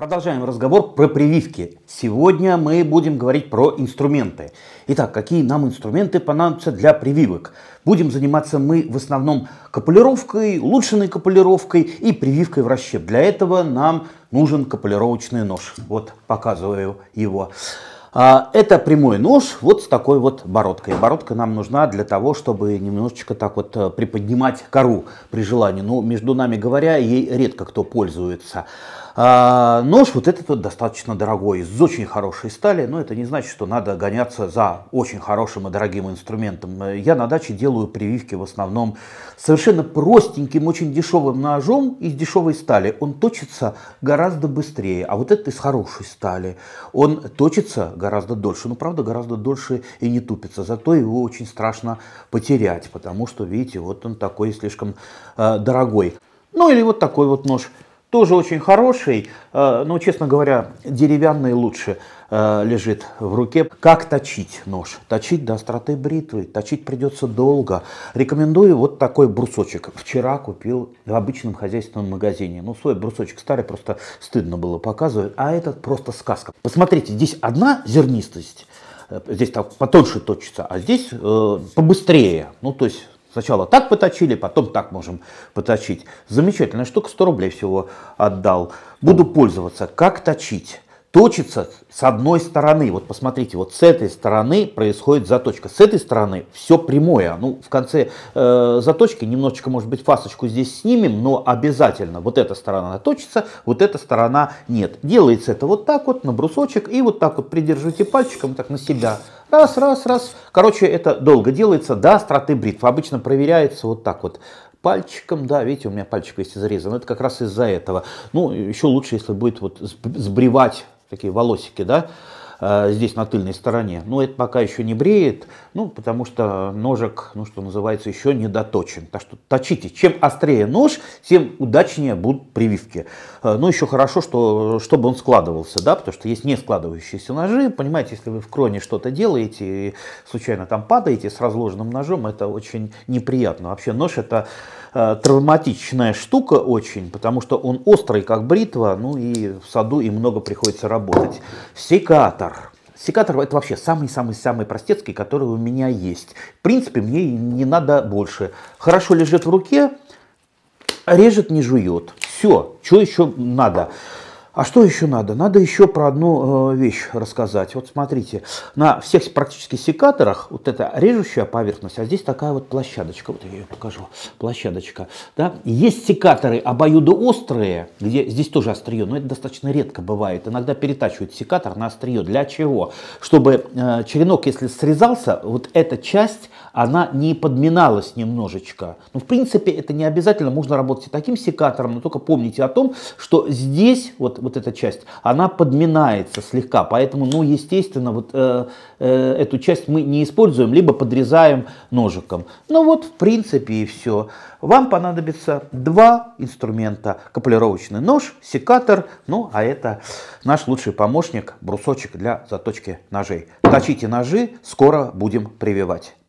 Продолжаем разговор про прививки. Сегодня мы будем говорить про инструменты. Итак, какие нам инструменты понадобятся для прививок? Будем заниматься мы в основном капулировкой, улучшенной капулировкой и прививкой в расщеп. Для этого нам нужен капулировочный нож. Вот показываю его. А, это прямой нож вот с такой вот бородкой. Бородка нам нужна для того, чтобы немножечко так вот э, приподнимать кору при желании. Но между нами говоря, ей редко кто пользуется. А, нож вот этот вот достаточно дорогой, из очень хорошей стали, но это не значит, что надо гоняться за очень хорошим и дорогим инструментом. Э, я на даче делаю прививки в основном совершенно простеньким, очень дешевым ножом из дешевой стали. Он точится гораздо быстрее, а вот этот из хорошей стали. Он точится гораздо дольше, но ну, правда гораздо дольше и не тупится, зато его очень страшно потерять, потому что, видите, вот он такой слишком э, дорогой. Ну или вот такой вот нож тоже очень хороший, э, но, ну, честно говоря, деревянный лучше э, лежит в руке. Как точить нож? Точить до остроты бритвы, точить придется долго. Рекомендую вот такой брусочек. Вчера купил в обычном хозяйственном магазине. Ну, свой брусочек старый, просто стыдно было показывать, а этот просто сказка. Посмотрите, здесь одна зернистость, э, здесь так потоньше точится, а здесь э, побыстрее. Ну, то есть Сначала так поточили, потом так можем поточить. Замечательная штука, 100 рублей всего отдал. Буду пользоваться. Как точить? Точится с одной стороны. Вот посмотрите, вот с этой стороны происходит заточка. С этой стороны все прямое. Ну, в конце э, заточки немножечко, может быть, фасочку здесь снимем, но обязательно вот эта сторона точится, вот эта сторона нет. Делается это вот так вот на брусочек и вот так вот придерживайте пальчиком так на себя Раз, раз, раз. Короче, это долго делается до остроты бритвы. Обычно проверяется вот так вот пальчиком, да, видите, у меня пальчик есть изрезан, это как раз из-за этого. Ну, еще лучше, если будет вот сбривать такие волосики, да, Э, здесь на тыльной стороне. Но это пока еще не бреет, ну, потому что ножик, ну, что называется, еще не доточен. Так что точите. Чем острее нож, тем удачнее будут прививки. Э, ну, еще хорошо, что, чтобы он складывался, да, потому что есть не складывающиеся ножи. Понимаете, если вы в кроне что-то делаете и случайно там падаете с разложенным ножом, это очень неприятно. Вообще нож это Э, травматичная штука очень, потому что он острый, как бритва, ну и в саду и много приходится работать. Секатор. Секатор это вообще самый-самый-самый простецкий, который у меня есть. В принципе, мне не надо больше. Хорошо лежит в руке, режет, не жует. Все, что еще надо. А что еще надо? Надо еще про одну э, вещь рассказать. Вот смотрите, на всех практически секаторах вот эта режущая поверхность, а здесь такая вот площадочка, вот я ее покажу, площадочка. Да? Есть секаторы обоюдоострые, где здесь тоже острие, но это достаточно редко бывает. Иногда перетачивают секатор на острие. Для чего? Чтобы э, черенок, если срезался, вот эта часть, она не подминалась немножечко. Ну, в принципе, это не обязательно. Можно работать и таким секатором, но только помните о том, что здесь вот вот эта часть, она подминается слегка, поэтому, ну, естественно, вот э, э, эту часть мы не используем, либо подрезаем ножиком. Ну вот, в принципе, и все. Вам понадобится два инструмента, каплировочный нож, секатор, ну, а это наш лучший помощник, брусочек для заточки ножей. Точите ножи, скоро будем прививать.